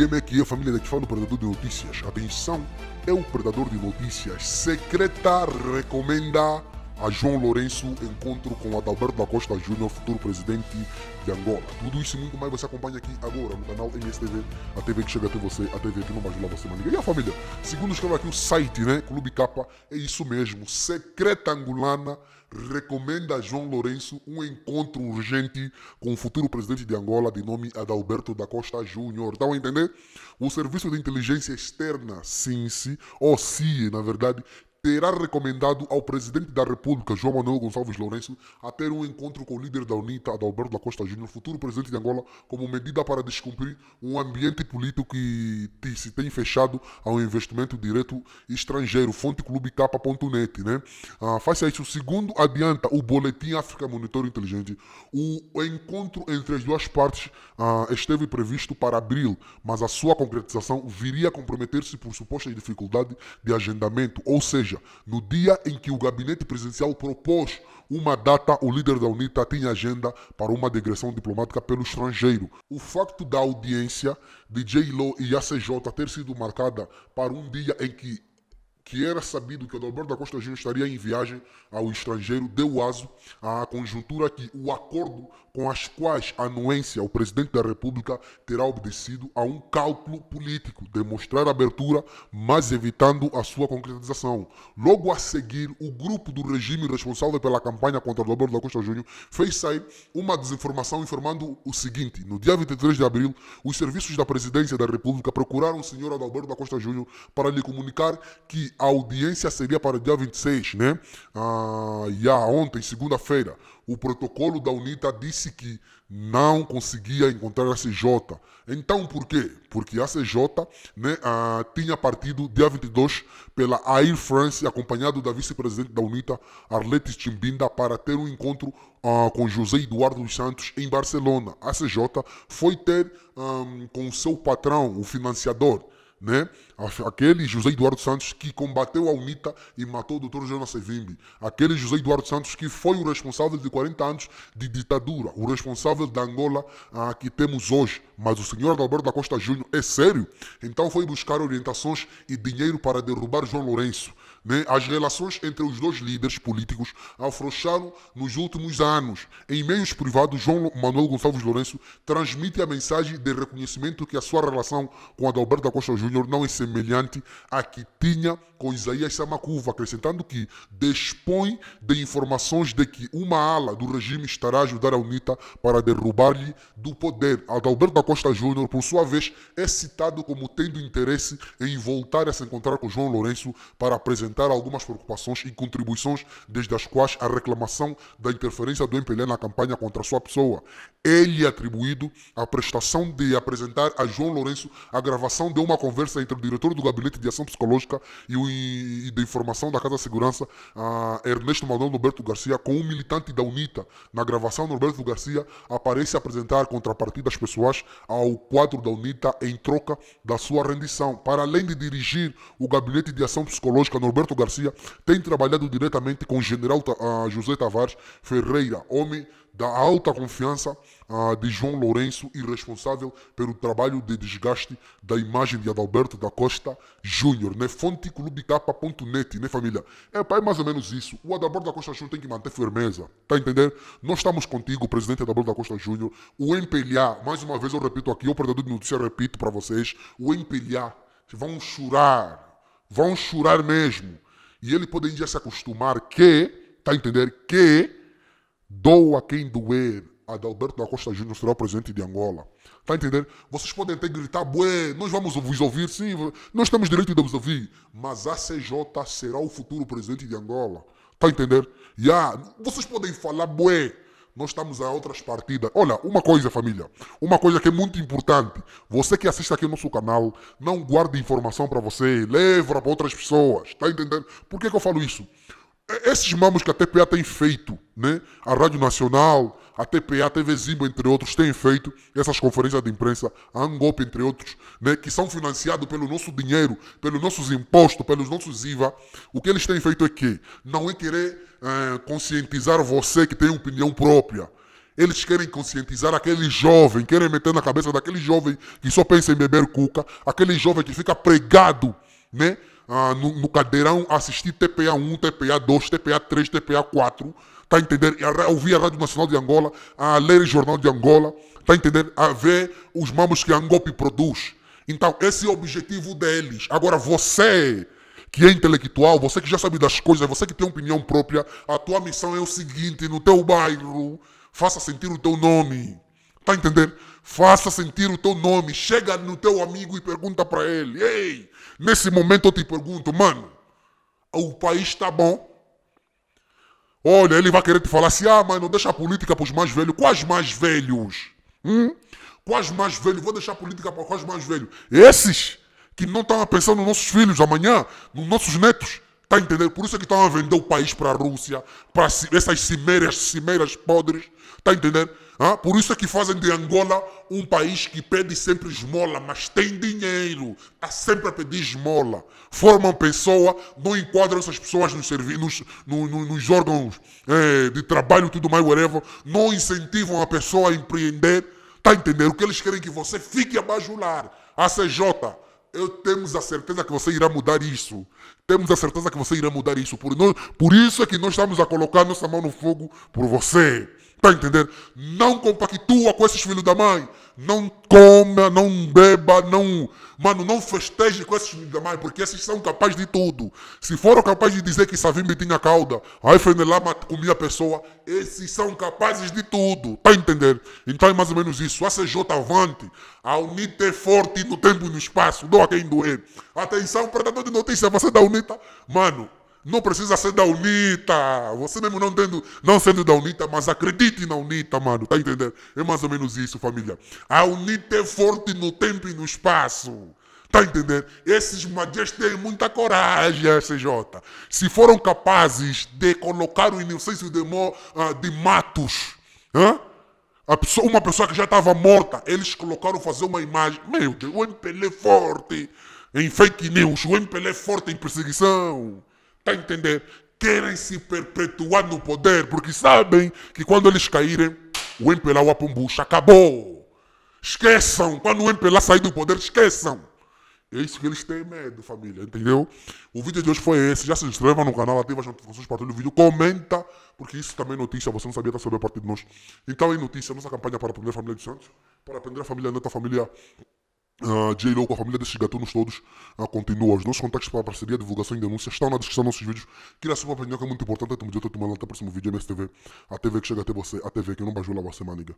IMQ, a família daqui que fala, o predador de notícias. Atenção, é o predador de notícias secreta recomenda a João Lourenço, encontro com Adalberto da Costa Júnior, futuro presidente de Angola. Tudo isso e muito mais você acompanha aqui agora no canal MSTV, a TV que chega até você, a TV que não vai ajudar você, maniga. E a família, segundo escreve aqui o site, né? Clube Capa, é isso mesmo. Secreta Angolana recomenda a João Lourenço um encontro urgente com o futuro presidente de Angola, de nome Adalberto da Costa Júnior. Dá a entender? O Serviço de Inteligência Externa, SINCE, ou CIE, na verdade, terá recomendado ao presidente da República, João Manuel Gonçalves Lourenço, a ter um encontro com o líder da UNITA, Adalberto da Costa Júnior, futuro presidente de Angola, como medida para descumprir um ambiente político que se tem fechado ao investimento direto estrangeiro. Fonte Clube Capa.net, né? Ah, faça isso. Segundo adianta o Boletim África Monitor Inteligente, o encontro entre as duas partes ah, esteve previsto para abril, mas a sua concretização viria a comprometer-se por suposta dificuldade de agendamento, ou seja, seja, no dia em que o gabinete presidencial propôs uma data, o líder da UNITA tinha agenda para uma digressão diplomática pelo estrangeiro. O facto da audiência de J-Lo e ACJ ter sido marcada para um dia em que que era sabido que o Adalberto da Costa Júnior estaria em viagem ao estrangeiro, deu aso à conjuntura que o acordo com as quais a anuência ao presidente da República terá obedecido a um cálculo político, demonstrar abertura, mas evitando a sua concretização. Logo a seguir, o grupo do regime responsável pela campanha contra o Adalberto da Costa Júnior fez sair uma desinformação informando o seguinte: no dia 23 de abril, os serviços da presidência da República procuraram o senhor Adalberto da Costa Júnior para lhe comunicar que a audiência seria para o dia 26, né? Ah, e ah, ontem, segunda-feira, o protocolo da UNITA disse que não conseguia encontrar a CJ. Então, por quê? Porque a CJ né, ah, tinha partido dia 22 pela Air France, acompanhado da vice-presidente da UNITA, Arlete Chimbinda, para ter um encontro ah, com José Eduardo dos Santos em Barcelona. A CJ foi ter ah, com seu patrão, o financiador, né? Aquele José Eduardo Santos que combateu a UNITA e matou o Dr Jonas Sevimbi. Aquele José Eduardo Santos que foi o responsável de 40 anos de ditadura, o responsável da Angola ah, que temos hoje. Mas o senhor Alberto da Costa Júnior é sério? Então foi buscar orientações e dinheiro para derrubar João Lourenço. Né? As relações entre os dois líderes políticos afrouxaram nos últimos anos. Em meios privados, João Manuel Gonçalves Lourenço transmite a mensagem de reconhecimento que a sua relação com Adalberto Costa Júnior não é semelhante à que tinha com Isaías Samacuva, acrescentando que dispõe de informações de que uma ala do regime estará a ajudar a UNITA para derrubar-lhe do poder. Adalberto da Costa Júnior, por sua vez, é citado como tendo interesse em voltar a se encontrar com João Lourenço para apresentar algumas preocupações e contribuições, desde as quais a reclamação da interferência do MPL na campanha contra sua pessoa. Ele é atribuído a prestação de apresentar a João Lourenço a gravação de uma conversa entre o diretor do Gabinete de Ação Psicológica e o e, de da Informação da Casa de Segurança, a Ernesto Maldonado Roberto Garcia, com um militante da UNITA. Na gravação, Norberto Garcia aparece apresentar contrapartidas pessoais ao quadro da UNITA em troca da sua rendição. Para além de dirigir o Gabinete de Ação Psicológica, Norberto Garcia tem trabalhado diretamente com o general uh, José Tavares Ferreira, homem da alta confiança uh, de João Lourenço e responsável pelo trabalho de desgaste da imagem de Adalberto da Costa Júnior, né? Fonte clubecapa.net, né, família? É, pá, é mais ou menos isso. O Adalberto da Costa Júnior tem que manter firmeza, tá entendendo? Nós estamos contigo, presidente Adalberto da Costa Júnior. O empelhar, mais uma vez eu repito aqui, o predador de notícia, repito para vocês, o empelhar, vão chorar, vão chorar mesmo. E ele pode já se acostumar que, tá entendendo? que Doa quem doer. Adalberto da Costa Júnior será o presidente de Angola. tá entendendo? Vocês podem até gritar, bué, nós vamos vos ouvir, sim, nós temos direito de vos ouvir. Mas a CJ será o futuro presidente de Angola. Tá entendendo? Yeah. Vocês podem falar, bué, nós estamos a outras partidas. Olha, uma coisa, família, uma coisa que é muito importante. Você que assiste aqui no nosso canal, não guarde informação para você, leva para outras pessoas. tá entendendo? Por que, que eu falo isso? esses mamos que a TPA tem feito, né? a Rádio Nacional, a TPA, a TV Zimba, entre outros, têm feito essas conferências de imprensa, a Angop, entre outros, né? que são financiados pelo nosso dinheiro, pelos nossos impostos, pelos nossos IVA. O que eles têm feito é que não é querer é, conscientizar você que tem opinião própria. Eles querem conscientizar aquele jovem, querem meter na cabeça daquele jovem que só pensa em beber cuca, aquele jovem que fica pregado né? Ah, no, no, cadeirão assistir TPA 1, TPA 2, TPA 3, TPA 4. Está entendendo? entender? ouvir a Rádio Nacional de Angola, a ler o Jornal de Angola. Está entendendo? entender? A ver os mamos que a Angope produz. Então, esse é o objetivo deles. Agora, você que é intelectual, você que já sabe das coisas, você que tem opinião própria, a tua missão é o seguinte: no teu bairro, faça sentir o teu nome tá a entender? Faça sentir o teu nome. Chega no teu amigo e pergunta para ele. Ei, nesse momento eu te pergunto, mano, o país está bom? Olha, ele vai querer te falar assim, ah, mano, deixa a política para os mais velhos. Quais mais velhos? Hum? Quais mais velhos? Vou deixar a política para quais mais velhos? Esses que não estão a pensar nos nossos filhos amanhã, nos nossos netos. Está a entender? Por isso é que estão a vender o país para a Rússia, para essas cimeiras, cimeiras podres. Está a entender? Ah, por isso é que fazem de Angola um país que pede sempre esmola, mas tem dinheiro, está sempre a pedir esmola. Formam pessoa, não enquadram essas pessoas nos, nos, no, no, nos órgãos é, de trabalho, tudo mais, whatever, não incentivam a pessoa a empreender. Está entendendo? O que eles querem que você fique a bajular. A CJ, eu temos a certeza que você irá mudar isso. Temos a certeza que você irá mudar isso. Por, por isso é que nós estamos a colocar nossa mão no fogo por você tá entendendo? Não compactua com esses filhos da mãe. Não coma, não beba, não. Mano, não festeje com esses filhos da mãe, porque esses são capazes de tudo. Se foram capazes de dizer que Savimbi tinha cauda, aí lá comia a pessoa, esses são capazes de tudo. tá entendendo? Então é mais ou menos isso. A CJ avante, a UNITA é forte no tempo e no espaço, não quem doer. Atenção, predador de notícia, você da UNITA. Mano, não precisa ser da UNITA. Você mesmo não, tendo, não sendo da UNITA, mas acredite na UNITA, mano. Tá entendendo? É mais ou menos isso, família. A UNITA é forte no tempo e no espaço. Tá entendendo? Esses magias têm muita coragem, CJ. Se foram capazes de colocar o inocêncio de, uh, de Matos, Pessoa, uma pessoa que já estava morta, eles colocaram fazer uma imagem. Meu Deus, o MPL é forte em fake news, o MPL é forte em perseguição. Está a entender? Querem se perpetuar no poder, porque sabem que quando eles caírem, o MPLA ou a Pumbucha acabou. Esqueçam, quando o MPLA sair do poder, esqueçam. É isso que eles têm medo, família, entendeu? O vídeo de hoje foi esse. Já se inscreva no canal, ativa as notificações, partilha o vídeo, comenta, porque isso também é notícia. Você não sabia, tá sobre a partir de nós. Então em notícia, nossa campanha para aprender a família de Santos, para aprender a família neta, família Uh, ah, J-Lo com a família desses gatunos todos uh, continua. Os nossos contatos para parceria, divulgação e denúncia estão tá na descrição dos nossos vídeos. Queria só aprender que é muito importante. Tamo de outro, tamo até o próximo vídeo, é MSTV. A TV que chega até você, a TV que não bajula você, maniga.